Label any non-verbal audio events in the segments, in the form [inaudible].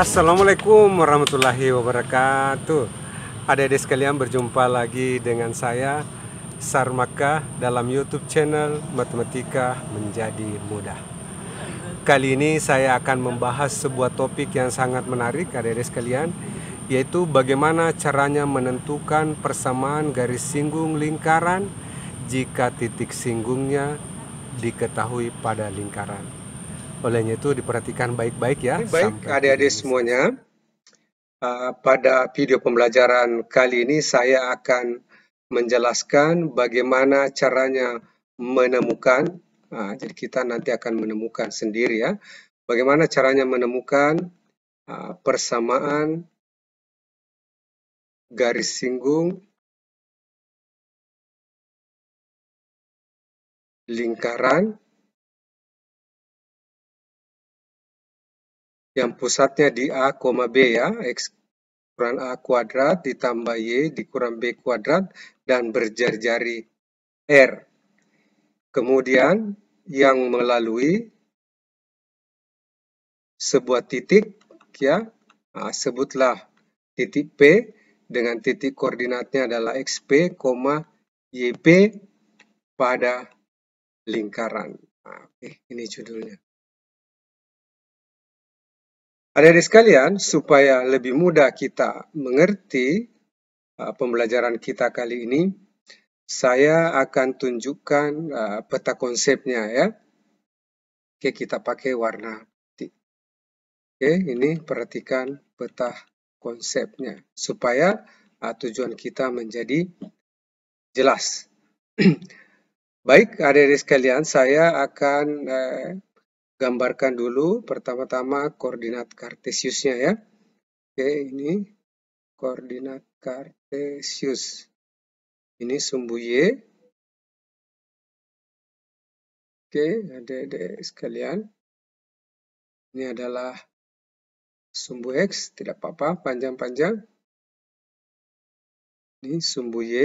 Assalamualaikum warahmatullahi wabarakatuh Adik-adik sekalian berjumpa lagi dengan saya Sarmaka dalam YouTube channel Matematika Menjadi Mudah Kali ini saya akan membahas sebuah topik yang sangat menarik adik-adik sekalian Yaitu bagaimana caranya menentukan persamaan garis singgung lingkaran Jika titik singgungnya diketahui pada lingkaran Olehnya itu diperhatikan baik-baik ya. Baik, adik-adik semuanya. Uh, pada video pembelajaran kali ini saya akan menjelaskan bagaimana caranya menemukan. Uh, jadi kita nanti akan menemukan sendiri ya. Bagaimana caranya menemukan uh, persamaan garis singgung lingkaran yang pusatnya di A, B ya, X kurang A kuadrat ditambah Y dikurang B kuadrat dan berjari-jari R. Kemudian yang melalui sebuah titik ya, nah, sebutlah titik P dengan titik koordinatnya adalah XP, YP pada lingkaran. Nah, oke, ini judulnya. Adik-adik sekalian, supaya lebih mudah kita mengerti uh, pembelajaran kita kali ini, saya akan tunjukkan uh, peta konsepnya ya. Oke, kita pakai warna putih. Oke, ini perhatikan peta konsepnya supaya uh, tujuan kita menjadi jelas. [clears throat] Baik, adik-adik sekalian, saya akan uh, gambarkan dulu pertama-tama koordinat kartesiusnya ya. Oke, ini koordinat kartesius. Ini sumbu Y. Oke, adik-adik sekalian. Ini adalah sumbu X, tidak apa-apa, panjang-panjang. Ini sumbu Y.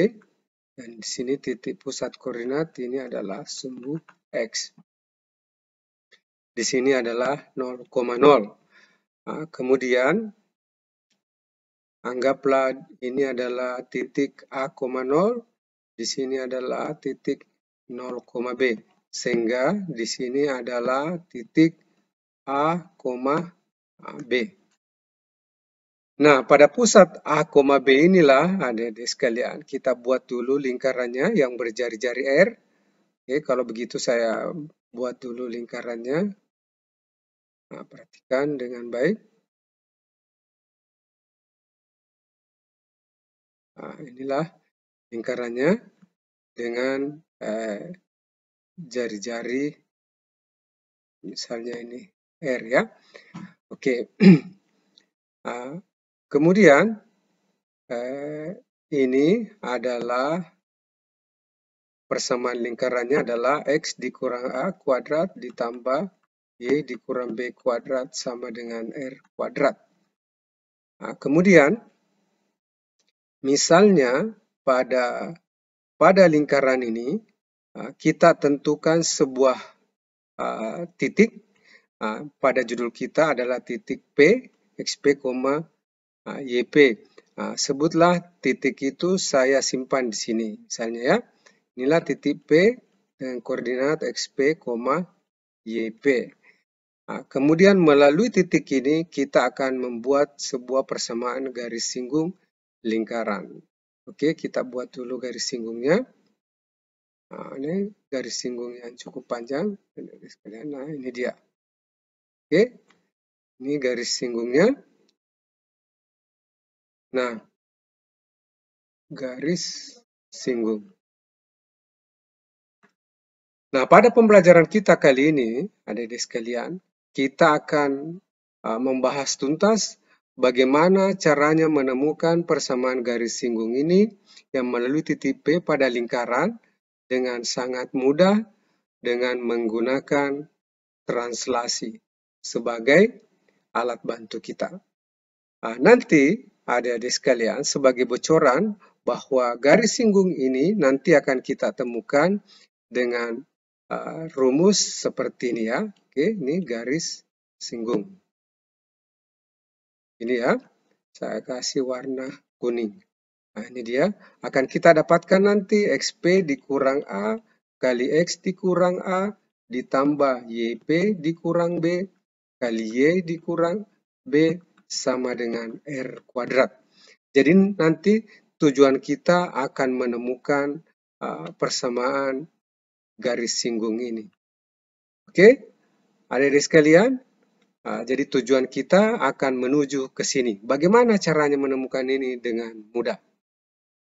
Dan di sini titik pusat koordinat ini adalah sumbu X di sini adalah 0,0. Nah, kemudian anggaplah ini adalah titik A, 0, di sini adalah titik 0, B. Sehingga di sini adalah titik A, B. Nah, pada pusat A, B inilah adik-adik sekalian. Kita buat dulu lingkarannya yang berjari-jari R. Oke, kalau begitu saya buat dulu lingkarannya. Nah, perhatikan dengan baik. Nah, inilah lingkarannya dengan eh, jari-jari eh, misalnya ini R ya. Oke. nah, [clears throat] kemudian eh, ini adalah persamaan lingkarannya adalah x dikurang a kuadrat ditambah Y dikurang B kuadrat sama dengan R kuadrat. Nah, kemudian, misalnya pada pada lingkaran ini, ah, kita tentukan sebuah uh, titik. Uh, pada judul kita adalah titik P, XP, YP. Uh, sebutlah titik itu saya simpan di sini. Misalnya ya, inilah titik P dengan koordinat XP, YP kemudian melalui titik ini kita akan membuat sebuah persamaan garis singgung lingkaran. Oke, kita buat dulu garis singgungnya. Nah, ini garis singgung yang cukup panjang. Nah, ini dia. Oke, ini garis singgungnya. Nah, garis singgung. Nah, pada pembelajaran kita kali ini, adik-adik sekalian, kita akan e, membahas tuntas bagaimana caranya menemukan persamaan garis singgung ini yang melalui titik P pada lingkaran dengan sangat mudah dengan menggunakan translasi sebagai alat bantu kita. E, nanti ada adik sekalian sebagai bocoran bahwa garis singgung ini nanti akan kita temukan dengan uh, rumus seperti ini ya. Oke, ini garis singgung. Ini ya, saya kasih warna kuning. Nah, ini dia. Akan kita dapatkan nanti XP dikurang A kali X dikurang A ditambah YP dikurang B kali Y dikurang B sama dengan R kuadrat. Jadi nanti tujuan kita akan menemukan eh, persamaan garis singgung ini. Oke, okay? adik-adik sekalian, jadi tujuan kita akan menuju ke sini. Bagaimana caranya menemukan ini dengan mudah?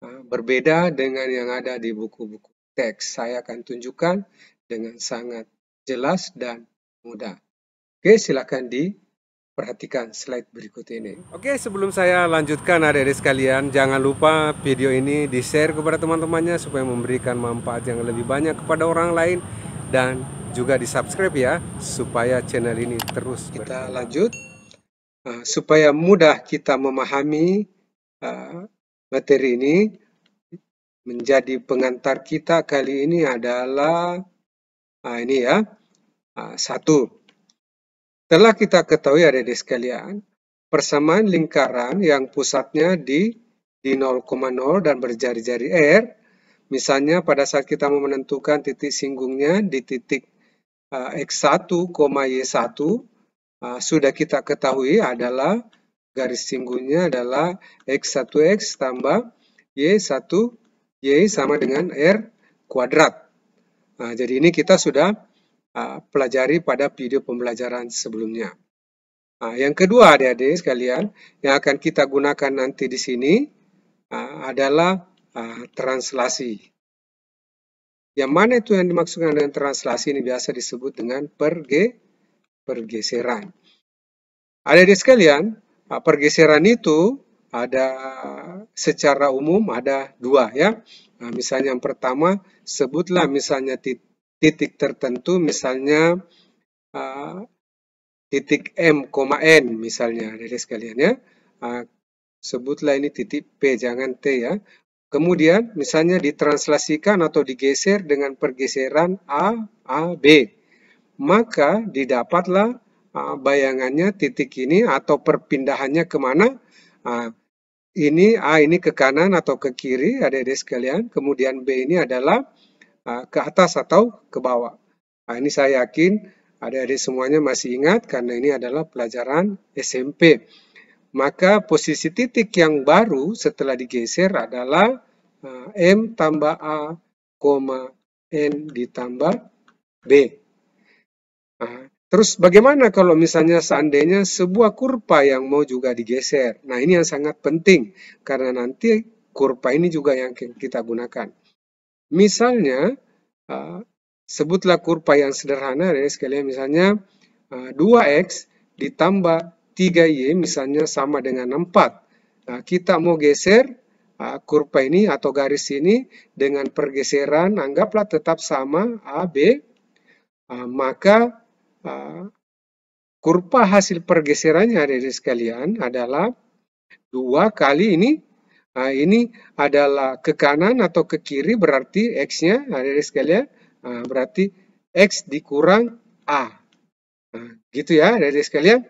Berbeda dengan yang ada di buku-buku teks, saya akan tunjukkan dengan sangat jelas dan mudah. Oke, silakan di Perhatikan slide berikut ini. Oke, sebelum saya lanjutkan adik-adik sekalian, jangan lupa video ini di-share kepada teman-temannya supaya memberikan manfaat yang lebih banyak kepada orang lain dan juga di-subscribe ya supaya channel ini terus kita berkembang. lanjut uh, supaya mudah kita memahami uh, materi ini menjadi pengantar kita kali ini adalah uh, ini ya. Uh, satu telah kita ketahui ada di sekalian, persamaan lingkaran yang pusatnya di di 0,0 dan berjari-jari R, misalnya pada saat kita mau menentukan titik singgungnya di titik eh, X1, Y1, eh, sudah kita ketahui adalah garis singgungnya adalah X1X tambah Y1, Y sama dengan R kuadrat. Nah, jadi ini kita sudah Ah, pelajari pada video pembelajaran sebelumnya. Ah, yang kedua adik-adik sekalian yang akan kita gunakan nanti di sini ah, adalah translasi. Yang mana itu yang dimaksudkan dengan translasi ini biasa disebut dengan perge, pergeseran. Adik-adik sekalian, pergeseran itu ada secara umum ada dua ya. Nah, misalnya yang pertama sebutlah misalnya titik titik tertentu misalnya uh, titik M, N misalnya dari sekalian ya. Uh, sebutlah ini titik P, jangan T ya. Kemudian misalnya ditranslasikan atau digeser dengan pergeseran A, A, B. Maka didapatlah uh, bayangannya titik ini atau perpindahannya kemana. Uh, ini A ini ke kanan atau ke kiri, ada adik sekalian. Kemudian B ini adalah Ah, ke atas atau ke bawah. Nah, ini saya yakin adik-adik semuanya masih ingat karena ini adalah pelajaran SMP. Maka posisi titik yang baru setelah digeser adalah ah, M tambah A, N ditambah B. Nah, Terus bagaimana kalau misalnya seandainya sebuah kurva yang mau juga digeser? Nah ini yang sangat penting karena nanti kurva ini juga yang kita gunakan. Misalnya, uh, sebutlah kurva yang sederhana ya sekalian. Misalnya 2x uh, ditambah 3y misalnya sama dengan 4. Nah, uh, kita mau geser kurva ini atau garis ini dengan pergeseran anggaplah tetap sama AB. Maka kurva hasil pergeserannya dari sekalian adalah dua kali ini Nah, ini adalah ke kanan atau ke kiri berarti X-nya, ada nah, adik sekalian, ya. nah, berarti X dikurang A. Nah, gitu ya, ada adik sekalian.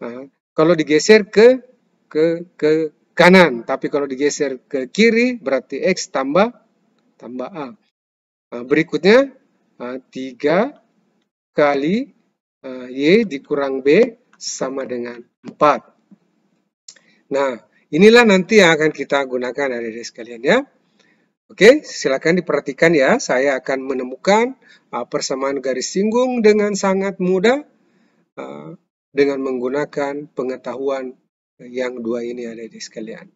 Nah, kalau digeser ke ke ke kanan, tapi kalau digeser ke kiri berarti X tambah tambah A. Nah, berikutnya, nah, 3 kali nah, Y dikurang B sama dengan 4. Nah, Inilah nanti yang akan kita gunakan adik-adik sekalian ya. Oke, silakan diperhatikan ya. Saya akan menemukan uh, persamaan garis singgung dengan sangat mudah uh, dengan menggunakan pengetahuan yang dua ini adik sekalian.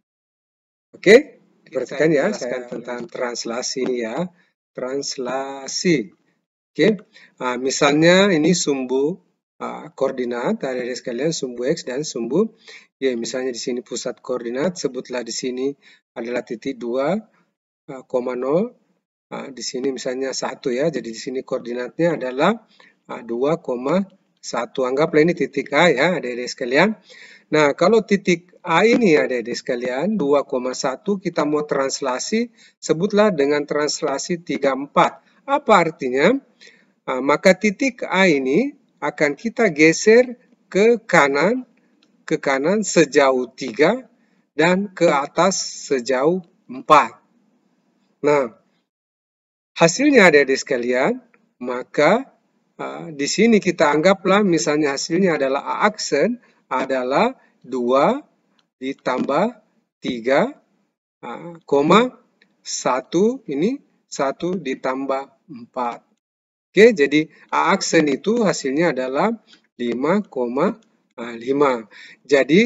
Oke, diperhatikan saya ya. Saya tentang translasi ya. Translasi. Oke, uh, misalnya ini sumbu Ah, koordinat ada adik sekalian sumbu X dan sumbu Y. Misalnya di sini pusat koordinat, sebutlah di sini adalah titik 2,0 uh, Uh, di sini misalnya satu ya, jadi di sini koordinatnya adalah uh, ah, 2, satu Anggaplah ini titik A ya adik-adik sekalian. Nah kalau titik A ini adik-adik sekalian 2,1 kita mau translasi sebutlah dengan translasi 34. Apa artinya? Ah, maka titik A ini akan kita geser ke kanan, ke kanan sejauh 3 dan ke atas sejauh 4. Nah, hasilnya ada di sekalian, maka uh, di sini kita anggaplah misalnya hasilnya adalah A aksen adalah 2 ditambah 3, uh, koma 1 ini 1 ditambah 4. Oke, jadi A aksen itu hasilnya adalah 5,5. Jadi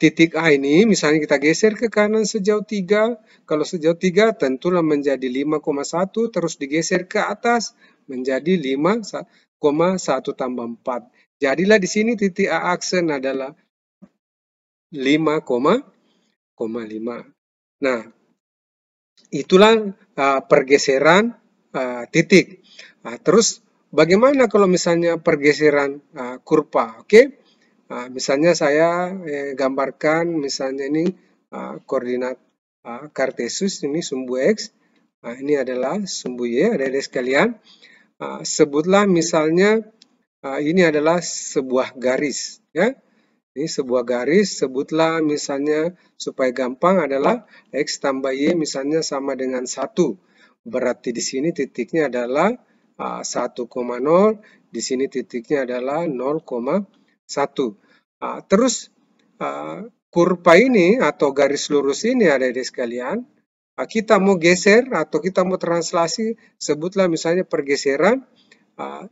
titik A ini misalnya kita geser ke kanan sejauh 3, kalau sejauh 3 tentulah menjadi 5,1 terus digeser ke atas menjadi 5,1 tambah 4. Jadilah di sini titik A aksen adalah 5,5. Nah, itulah uh, pergeseran uh, titik. Nah, terus bagaimana kalau misalnya pergeseran uh, kurva, oke? Okay? Uh, misalnya saya eh, gambarkan misalnya ini uh, koordinat uh, ah, kartesius ini sumbu x, uh, ini adalah sumbu y, ada-ada sekalian. Uh, sebutlah misalnya uh, ini adalah sebuah garis, ya. Ini sebuah garis, sebutlah misalnya supaya gampang adalah x tambah y misalnya sama dengan satu. Berarti di sini titiknya adalah uh, ah, 1,0 di sini titiknya adalah 0,1 uh, ah, terus uh, kurva ini atau garis lurus ini ada di sekalian kita mau geser atau kita mau translasi sebutlah misalnya pergeseran uh,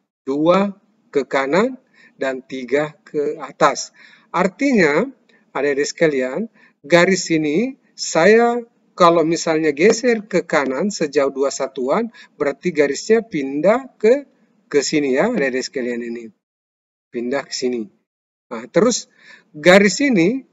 ke kanan dan tiga ke atas artinya ada di sekalian garis ini saya kalau misalnya geser ke kanan sejauh dua satuan, berarti garisnya pindah ke ke sini ya, ada sekalian ini. Pindah ke sini. Nah, terus garis ini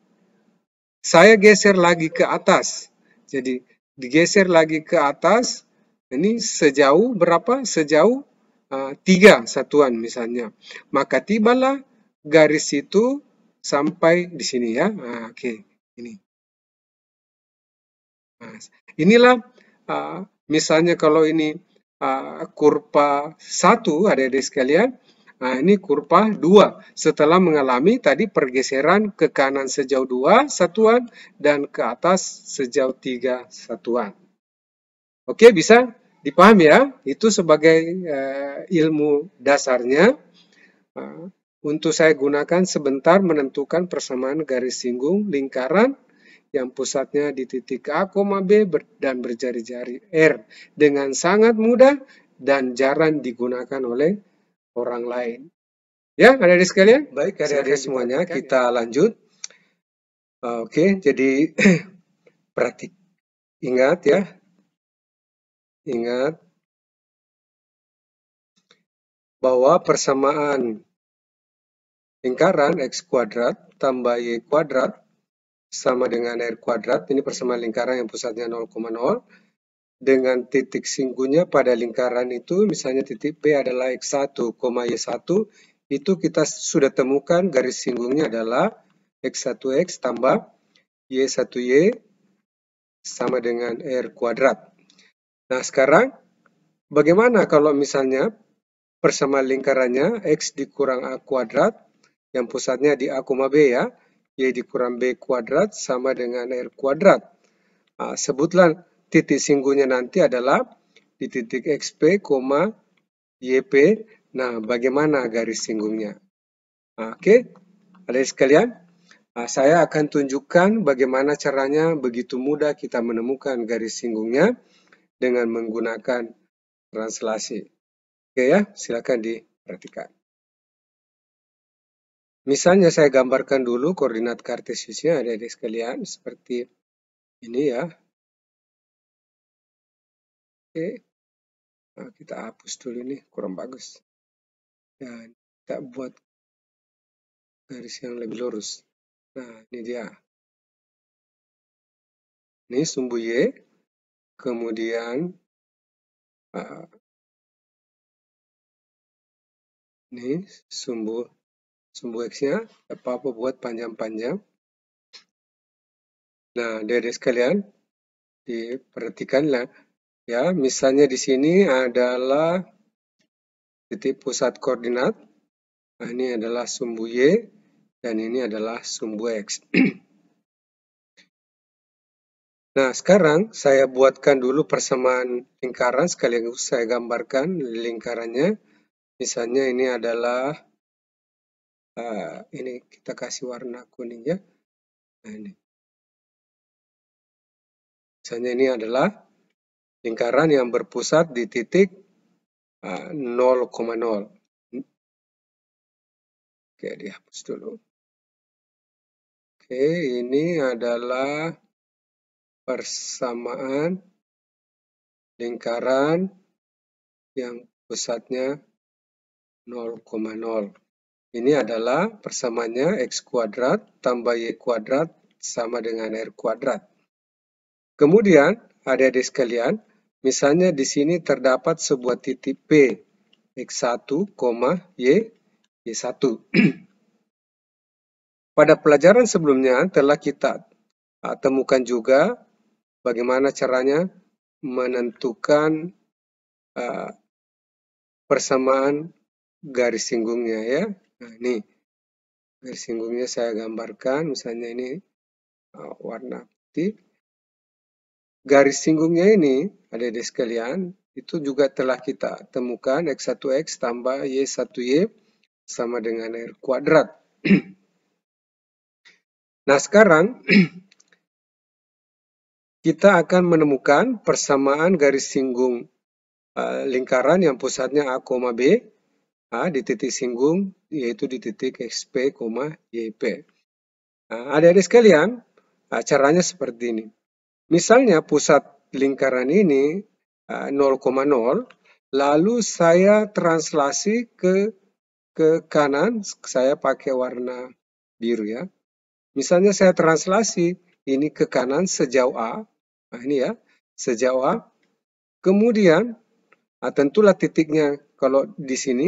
saya geser lagi ke atas. Jadi digeser lagi ke atas, ini sejauh berapa? Sejauh uh, tiga satuan misalnya. Maka tibalah garis itu sampai di sini ya. Nah, Oke, okay. ini. Nah, inilah uh, misalnya kalau ini uh, kurva 1 adik-adik sekalian, nah ini kurva 2 setelah mengalami tadi pergeseran ke kanan sejauh 2 satuan dan ke atas sejauh 3 satuan. Oke, bisa dipahami ya? Itu sebagai uh, ilmu dasarnya. Uh, untuk saya gunakan sebentar menentukan persamaan garis singgung lingkaran yang pusatnya di titik A, B dan berjari-jari R dengan sangat mudah dan jarang digunakan oleh orang lain. Ya, ada di sekalian? Baik, ada di semuanya. Kita ya. lanjut. Oke, jadi [clears throat] praktik. Ingat ya. Ingat bahwa persamaan lingkaran X kuadrat tambah Y kuadrat sama dengan R kuadrat, ini persamaan lingkaran yang pusatnya 0,0, dengan titik singgunya pada lingkaran itu, misalnya titik P adalah X1, Y1, itu kita sudah temukan garis singgungnya adalah X1X tambah Y1Y sama dengan R kuadrat. Nah, sekarang bagaimana kalau misalnya persamaan lingkarannya X dikurang A kuadrat, yang pusatnya di A, B ya, Y dikurang B kuadrat sama dengan R kuadrat. Nah, sebutlah titik singgungnya nanti adalah di titik XP, YP. Nah, bagaimana garis singgungnya? Nah, Oke, okay. adik sekalian. Nah, saya akan tunjukkan bagaimana caranya begitu mudah kita menemukan garis singgungnya dengan menggunakan translasi. Oke ya, silakan diperhatikan. Misalnya saya gambarkan dulu koordinat kartesiusnya ada di sekalian seperti ini ya. Oke, nah, kita hapus dulu ini kurang bagus. Dan kita buat garis yang lebih lurus. Nah, ini dia. Ini sumbu Y, kemudian ah, ini sumbu sumbu x-nya, apa-apa buat panjang-panjang. Nah, dari sekalian, diperhatikanlah. Ya, misalnya di sini adalah titik pusat koordinat. Nah, ini adalah sumbu Y dan ini adalah sumbu X. [clears throat] Nah, sekarang saya buatkan dulu persamaan lingkaran sekaligus saya gambarkan lingkarannya. Misalnya ini adalah uh, ini kita kasih warna kuning ya nah ini misalnya ini adalah lingkaran yang berpusat di titik uh, ah, 0,0 oke dihapus dulu oke ini adalah persamaan lingkaran yang pusatnya 0,0 ini adalah persamaannya X kuadrat tambah Y kuadrat sama dengan R kuadrat. Kemudian, adik-adik sekalian, misalnya di sini terdapat sebuah titik P, X1, Y, Y1. [clears throat] Pada pelajaran sebelumnya telah kita ah, temukan juga bagaimana caranya menentukan ah, persamaan garis singgungnya ya Nah, ini garis singgungnya saya gambarkan, misalnya ini uh, warna putih. Garis singgungnya ini, ada di sekalian, itu juga telah kita temukan X1X tambah Y1Y sama dengan R kuadrat. [clears throat] nah, sekarang [clears throat] kita akan menemukan persamaan garis singgung uh, lingkaran yang pusatnya A, B A di titik singgung, yaitu di titik XP, YP. Nah, adik-adik sekalian, caranya seperti ini. Misalnya pusat lingkaran ini 0,0, lalu saya translasi ke ke kanan, saya pakai warna biru ya. Misalnya saya translasi ini ke kanan sejauh A, nah ini ya, sejauh A. Kemudian, nah tentulah titiknya kalau di sini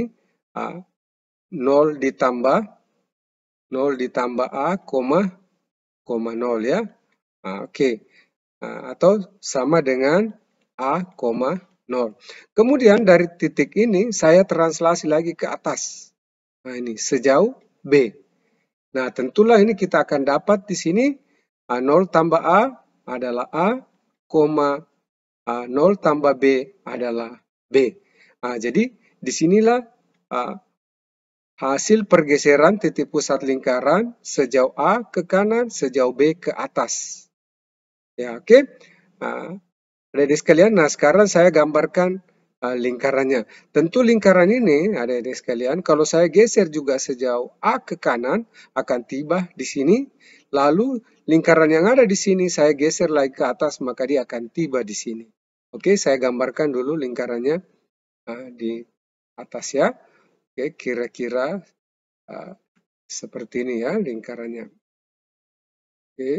A. 0 ditambah 0 ditambah A, koma, koma 0 ya. Nah, Oke. Okay. Nah, atau sama dengan A, koma 0. Kemudian dari titik ini saya translasi lagi ke atas. Nah ini sejauh B. Nah tentulah ini kita akan dapat di sini A0 tambah A adalah A, koma A0 tambah B adalah B. Nah, jadi disinilah A. Hasil pergeseran titik pusat lingkaran sejauh A ke kanan, sejauh B ke atas. Ya, oke. Okay? Nah, ada sekalian, nah sekarang saya gambarkan uh, lingkarannya. Tentu lingkaran ini, ada di sekalian, kalau saya geser juga sejauh A ke kanan, akan tiba di sini. Lalu lingkaran yang ada di sini, saya geser lagi ke atas, maka dia akan tiba di sini. Oke, okay? saya gambarkan dulu lingkarannya uh, di atas ya. Oke, kira-kira uh, seperti ini ya lingkarannya. Oke.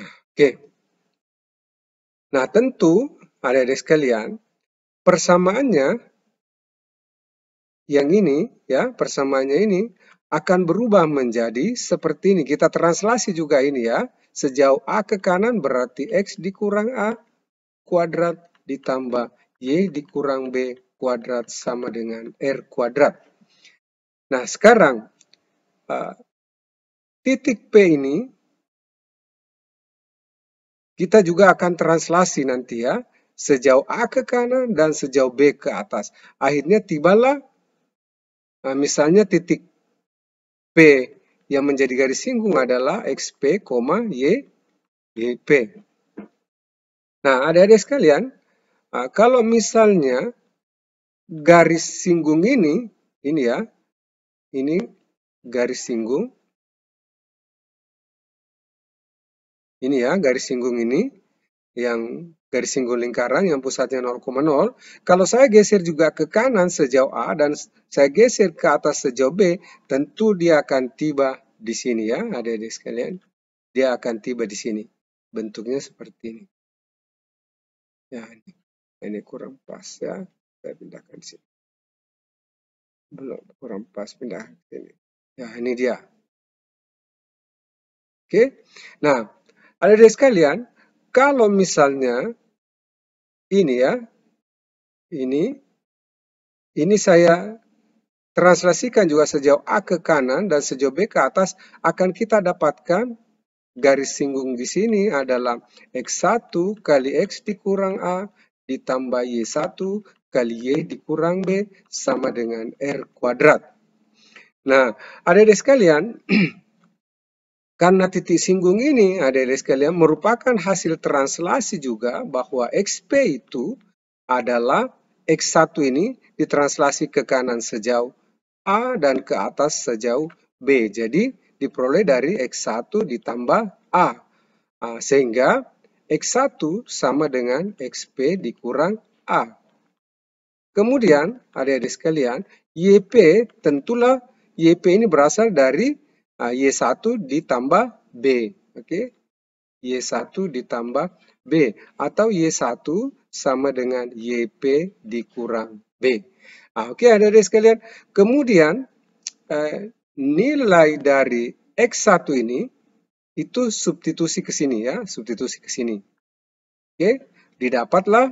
Nah, oke. Nah, tentu adik-adik sekalian, persamaannya yang ini ya, persamaannya ini akan berubah menjadi seperti ini. Kita translasi juga ini ya. Sejauh A ke kanan berarti X dikurang A kuadrat ditambah Y dikurang B kuadrat sama dengan R kuadrat. Nah, sekarang uh, titik P ini kita juga akan translasi nanti ya. Sejauh A ke kanan dan sejauh B ke atas. Akhirnya tibalah nah, misalnya titik P yang menjadi garis singgung adalah XP, Y, YP. Nah, adik-adik sekalian, ah, kalau misalnya garis singgung ini, ini ya, ini garis singgung, ini ya, garis singgung ini, yang garis singgung lingkaran yang pusatnya 0,0. Kalau saya geser juga ke kanan sejauh A dan saya geser ke atas sejauh B, tentu dia akan tiba di sini ya, adik-adik sekalian. Dia akan tiba di sini. Bentuknya seperti ini ya ini, ini kurang pas ya saya pindahkan di sini belum kurang pas pindah ke sini ya ini dia oke nah ada dari sekalian kalau misalnya ini ya ini ini saya translasikan juga sejauh A ke kanan dan sejauh B ke atas akan kita dapatkan garis singgung di sini adalah X1 kali X dikurang A ditambah Y1 kali Y dikurang B sama dengan R kuadrat. Nah, ada di sekalian, [clears throat] karena titik singgung ini, ada di sekalian, merupakan hasil translasi juga bahwa XP itu adalah X1 ini ditranslasi ke kanan sejauh A dan ke atas sejauh B. Jadi, diperoleh dari X1 ditambah A. Nah, sehingga X1 sama dengan XP dikurang A. Kemudian, adik-adik sekalian, YP tentulah YP ini berasal dari Y1 ditambah B. Oke, okay? Y1 ditambah B. Atau Y1 sama dengan YP dikurang B. Nah, Oke, okay, adik-adik sekalian. Kemudian, eh, nilai dari X1 ini itu substitusi ke sini ya, substitusi ke sini. Oke, didapatlah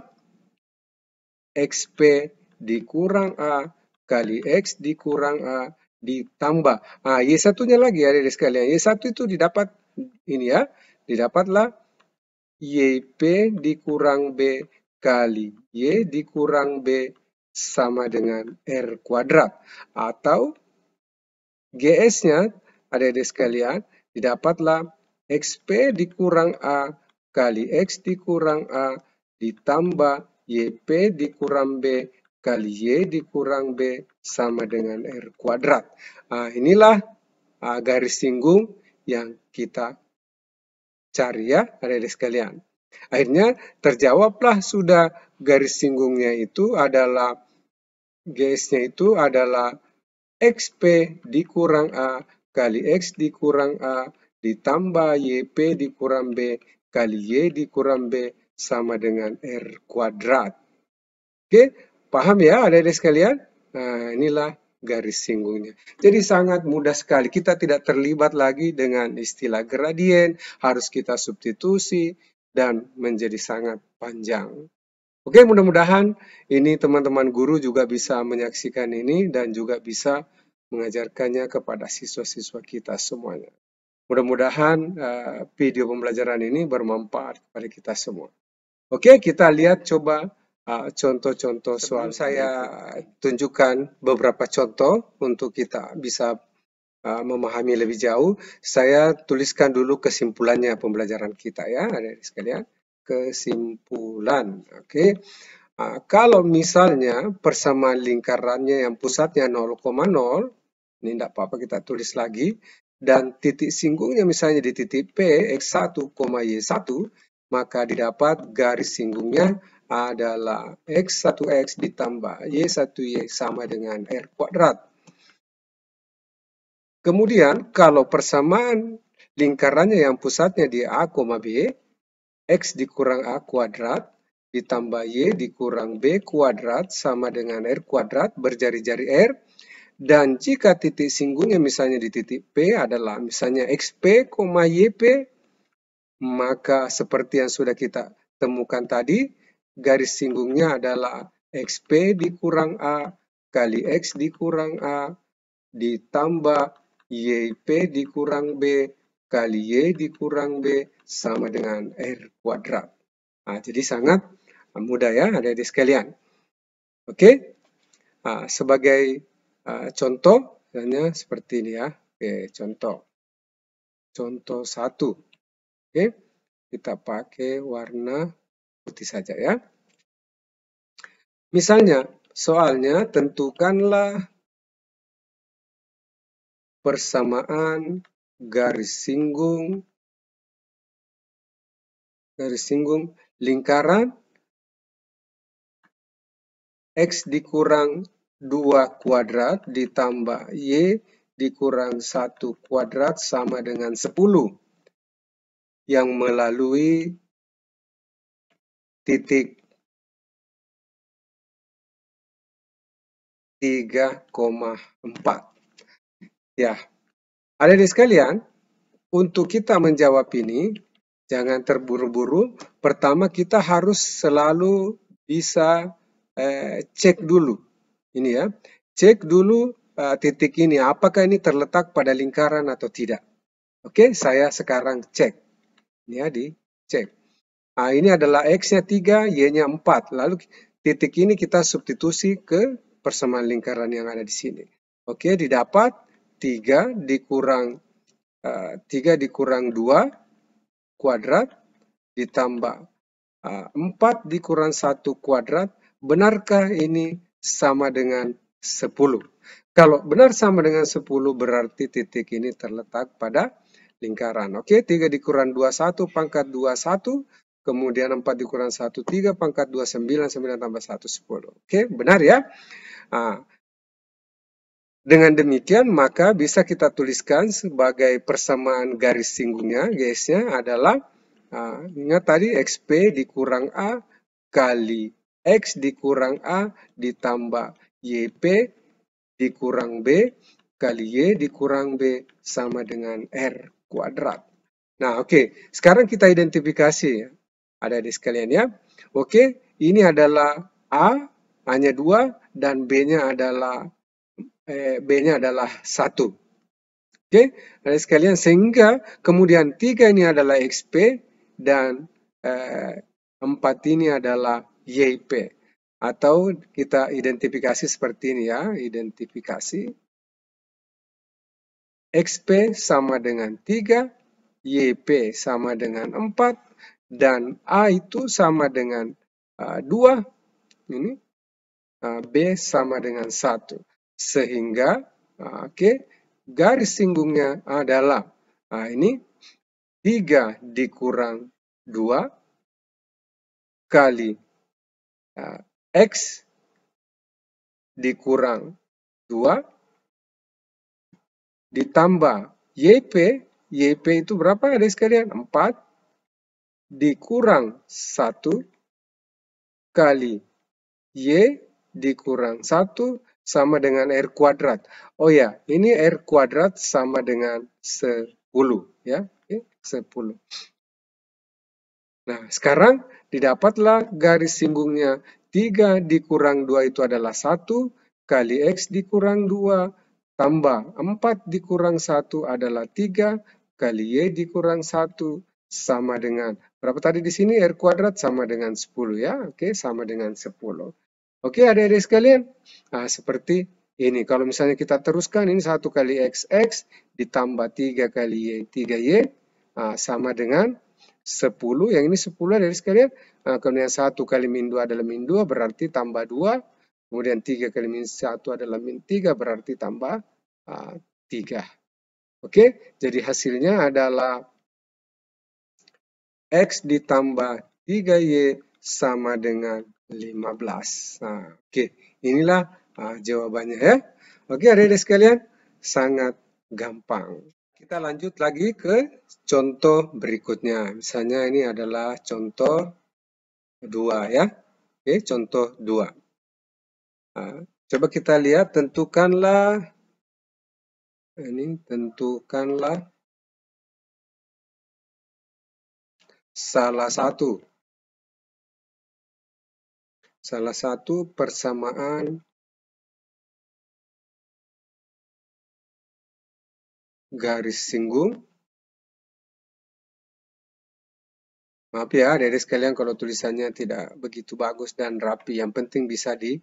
XP dikurang A kali X dikurang A ditambah. Nah, Y nya lagi ada di sekalian. Y 1 itu didapat ini ya, didapatlah YP dikurang B kali Y dikurang B sama dengan R kuadrat. Atau GS-nya, adik-adik sekalian, didapatlah XP dikurang A kali X dikurang A ditambah YP dikurang B kali Y dikurang B sama dengan R kuadrat. Nah, inilah ah, garis singgung yang kita cari ya, adik-adik sekalian. Akhirnya terjawablah sudah garis singgungnya itu adalah GS-nya itu adalah XP dikurang A kali X dikurang A ditambah YP dikurang B kali Y dikurang B sama dengan R kuadrat. Oke, paham ya adik-adik sekalian? Nah, inilah garis singgungnya. Jadi sangat mudah sekali. Kita tidak terlibat lagi dengan istilah gradien, harus kita substitusi, dan menjadi sangat panjang. Oke, mudah-mudahan ini teman-teman guru juga bisa menyaksikan ini dan juga bisa mengajarkannya kepada siswa-siswa kita semuanya. Mudah-mudahan uh, video pembelajaran ini bermanfaat kepada kita semua. Oke, kita lihat coba eh, contoh-contoh uh, soal. Saya tunjukkan beberapa contoh untuk kita bisa uh, memahami lebih jauh. Saya tuliskan dulu kesimpulannya pembelajaran kita ya, adik-adik sekalian kesimpulan. Oke. Okay. Nah, kalau misalnya persamaan lingkarannya yang pusatnya 0,0, ini tidak apa-apa kita tulis lagi, dan titik singgungnya misalnya di titik P, X1, Y1, maka didapat garis singgungnya adalah X1X ditambah Y1Y sama dengan R kuadrat. Kemudian, kalau persamaan lingkarannya yang pusatnya di A, B, X dikurang A kuadrat ditambah Y dikurang B kuadrat sama dengan R kuadrat berjari-jari R. Dan jika titik singgungnya misalnya di titik P adalah misalnya XP, YP, maka seperti yang sudah kita temukan tadi, garis singgungnya adalah XP dikurang A kali X dikurang A ditambah YP dikurang B kali Y dikurang B sama dengan R kuadrat. Nah, jadi sangat mudah ya ada di sekalian. Oke, okay? nah, sebagai uh, contoh, misalnya seperti ini ya. Oke, okay, contoh. Contoh satu. Oke, okay? kita pakai warna putih saja ya. Misalnya, soalnya tentukanlah persamaan garis singgung garis singgung lingkaran X dikurang 2 kuadrat ditambah Y dikurang 1 kuadrat sama dengan 10 yang melalui titik 3,4. Ya, ada di sekalian, untuk kita menjawab ini, jangan terburu-buru. Pertama, kita harus selalu bisa eh, cek dulu. Ini ya, cek dulu eh, titik ini, apakah ini terletak pada lingkaran atau tidak. Oke, saya sekarang cek. Ini ya, di cek. Nah, ini adalah X-nya 3, Y-nya 4. Lalu titik ini kita substitusi ke persamaan lingkaran yang ada di sini. Oke, didapat 3 dikurang uh, eh, 3 dikurang 2 kuadrat ditambah uh, eh, 4 dikurang 1 kuadrat, benarkah ini sama dengan 10? Kalau benar sama dengan 10 berarti titik ini terletak pada lingkaran. Oke, 3 dikurang 21 pangkat 21 Kemudian 4 dikurang 1, 3 pangkat 29 9, 9 tambah 1, 10. Oke, benar ya? Nah, dengan demikian, maka bisa kita tuliskan sebagai persamaan garis singgungnya, guysnya adalah, uh, ingat tadi, XP dikurang A kali X dikurang A ditambah YP dikurang B kali Y dikurang B sama dengan R kuadrat. Nah, oke. Okay. Sekarang kita identifikasi. Ya. Ada di sekalian ya. Oke, okay. ini adalah A, hanya dua dan B-nya adalah Eh, B-nya adalah 1. Oke, okay? sekalian sehingga kemudian 3 ini adalah XP dan eh, 4 ini adalah YP. Atau kita identifikasi seperti ini ya, identifikasi. XP sama dengan 3, YP sama dengan 4, dan A itu sama dengan uh, eh, 2, ini, uh, B sama dengan 1 sehingga ah, oke okay, garis singgungnya adalah nah ini 3 dikurang 2 kali uh, X dikurang 2 ditambah YP YP itu berapa ada sekalian 4 dikurang 1 kali Y dikurang 1 sama dengan R kuadrat. Oh ya, ini R kuadrat sama dengan 10 ya. okay, 10. Nah, sekarang didapatlah garis singgungnya 3 dikurang 2 itu adalah 1 kali X dikurang 2 tambah 4 dikurang 1 adalah 3 kali Y dikurang 1 sama dengan berapa tadi di sini R kuadrat sama dengan 10 ya. Oke, okay, sama dengan 10. Oke, okay, adik-adik sekalian. Nah, seperti ini. Kalau misalnya kita teruskan, ini 1 kali XX ditambah 3 kali Y, 3Y. Nah, sama dengan 10. Yang ini 10 dari sekalian. Nah, kemudian 1 kali min 2 adalah min 2, berarti tambah 2. Kemudian 3 kali min 1 adalah min 3, berarti tambah uh, ah, 3. Oke, okay? jadi hasilnya adalah X ditambah 3Y sama dengan 10. 15. Nah, Oke, inilah uh, jawabannya ya. Oke, adik-adik sekalian, sangat gampang. Kita lanjut lagi ke contoh berikutnya. Misalnya ini adalah contoh 2 ya. Oke, contoh 2. Ah, coba kita lihat, tentukanlah ini tentukanlah salah satu Salah satu persamaan garis singgung. Maaf ya, dari sekalian kalau tulisannya tidak begitu bagus dan rapi. Yang penting bisa di,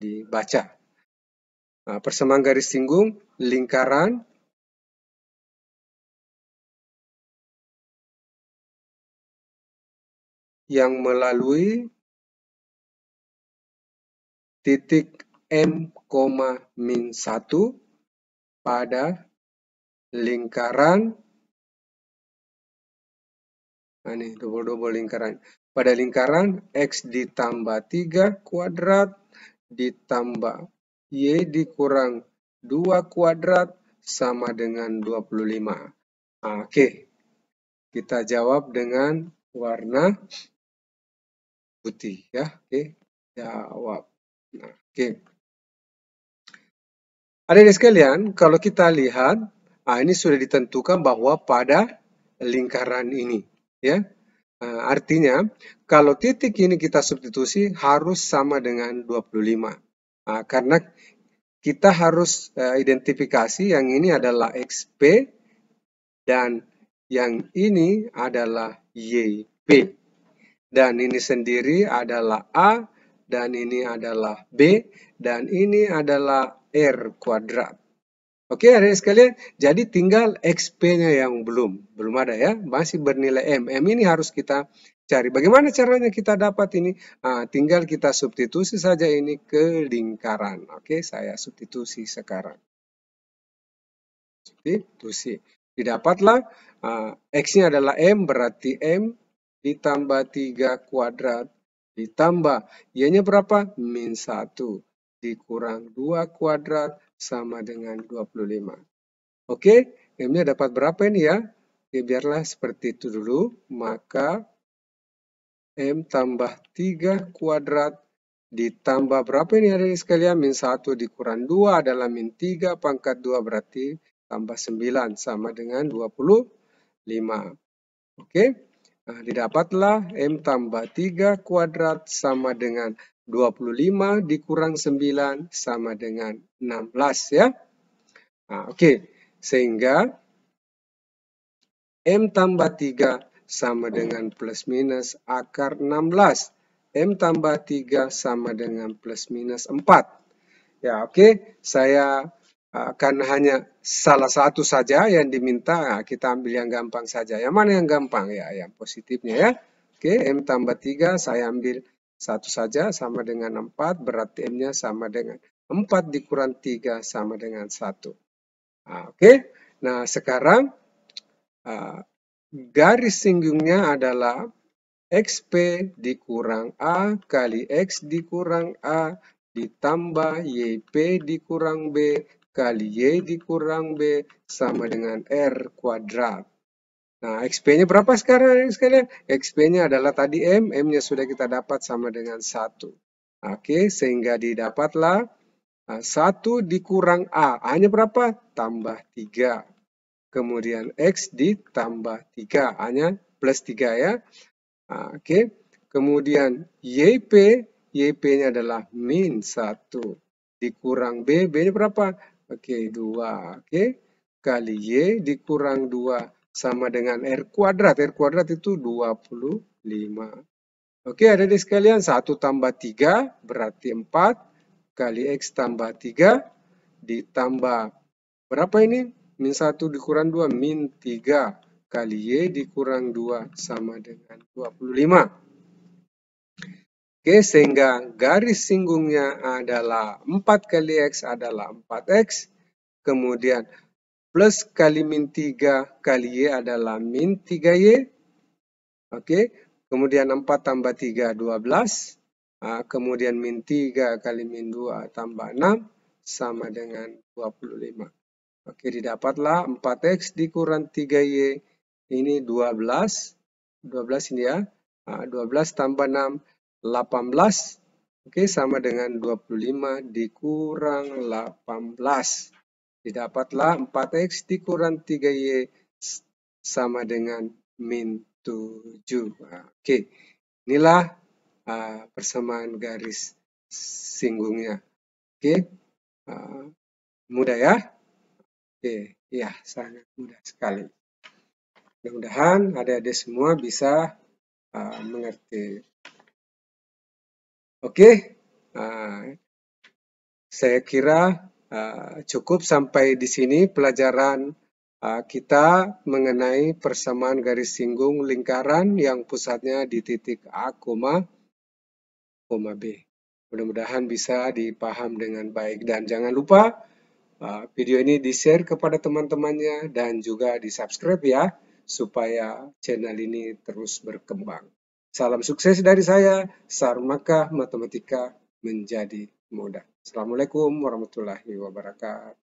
dibaca. Nah, persamaan garis singgung, lingkaran, yang melalui titik M, min 1 pada lingkaran nah ini double-double lingkaran pada lingkaran X ditambah 3 kuadrat ditambah Y dikurang 2 kuadrat sama dengan 25. Nah, oke, kita jawab dengan warna putih ya. Oke, jawab. Oke. Adik-adik sekalian, kalau kita lihat, ah, ini sudah ditentukan bahwa pada lingkaran ini, ya. Ah, artinya, kalau titik ini kita substitusi harus sama dengan 25. Nah, karena kita harus uh, identifikasi yang ini adalah XP dan yang ini adalah YP. Dan ini sendiri adalah A dan ini adalah B, dan ini adalah R kuadrat. Oke, okay, adik sekalian, jadi tinggal XP-nya yang belum, belum ada ya, masih bernilai M. M ini harus kita cari. Bagaimana caranya kita dapat ini? Nah, tinggal kita substitusi saja ini ke lingkaran. Oke, okay, saya substitusi sekarang. Substitusi. Didapatlah, uh, X-nya adalah M, berarti M ditambah 3 kuadrat Ditambah, ianya berapa? Min 1 dikurang 2 kuadrat sama dengan 25. Oke, M-nya dapat berapa ini ya? Ya biarlah seperti itu dulu. Maka M tambah 3 kuadrat ditambah berapa ini hari sekalian? Min 1 dikurang 2 adalah min 3 pangkat 2 berarti tambah 9 sama dengan 25. Oke. Okay? Nah, didapatlah M tambah 3 kuadrat sama dengan 25 dikurang 9 sama dengan 16 ya. Nah, Oke, okay. sehingga M tambah 3 sama dengan plus minus akar 16. M tambah 3 sama dengan plus minus 4. Ya oke, okay. saya Ah, karena hanya salah satu saja yang diminta, ah, kita ambil yang gampang saja. Yang mana yang gampang? Ya, yang positifnya ya. Oke, M tambah tiga saya ambil satu saja sama dengan empat berarti M-nya sama dengan empat dikurang tiga sama dengan satu Nah, Oke, nah sekarang ah, garis singgungnya adalah XP dikurang A kali X dikurang A ditambah YP dikurang B kali Y dikurang B sama dengan R kuadrat. Nah, XP-nya berapa sekarang sekalian? XP-nya adalah tadi M, M-nya sudah kita dapat sama dengan 1. Oke, sehingga didapatlah 1 eh, dikurang A. A-nya berapa? Tambah 3. Kemudian X ditambah 3. A-nya plus 3 ya. Oke, kemudian YP, YP-nya adalah min 1. Dikurang B, B-nya berapa? Oke, 2. Oke. Kali Y dikurang 2 sama dengan R kuadrat. R kuadrat itu 25. Oke, ada di sekalian 1 tambah 3 berarti 4 kali X tambah 3 ditambah berapa ini? Min 1 dikurang 2, min 3 kali Y dikurang 2 sama dengan 25. Oke, sehingga garis singgungnya adalah 4 kali X adalah 4X. Kemudian plus kali min 3 kali Y adalah min 3Y. Oke, kemudian 4 tambah 3, 12. Ah, kemudian min 3 kali min 2 tambah 6 sama dengan 25. Oke, didapatlah 4X dikurang 3Y. Ini 12. 12 ini ya. 12 ah, tambah 6 18 oke sama dengan 25 dikurang 18 didapatlah 4x dikurang 3y sama dengan min 7 nah, oke inilah uh, persamaan garis singgungnya oke uh, mudah ya oke ya sangat mudah sekali mudah-mudahan adik-adik semua bisa uh, mengerti Oke, okay? uh, saya kira uh, cukup sampai di sini pelajaran uh, kita mengenai persamaan garis singgung lingkaran yang pusatnya di titik A, koma, koma B. Mudah-mudahan bisa dipaham dengan baik dan jangan lupa uh, video ini di-share kepada teman-temannya dan juga di-subscribe ya supaya channel ini terus berkembang. Salam sukses dari saya, SAR matematika menjadi mudah. Assalamualaikum warahmatullahi wabarakatuh.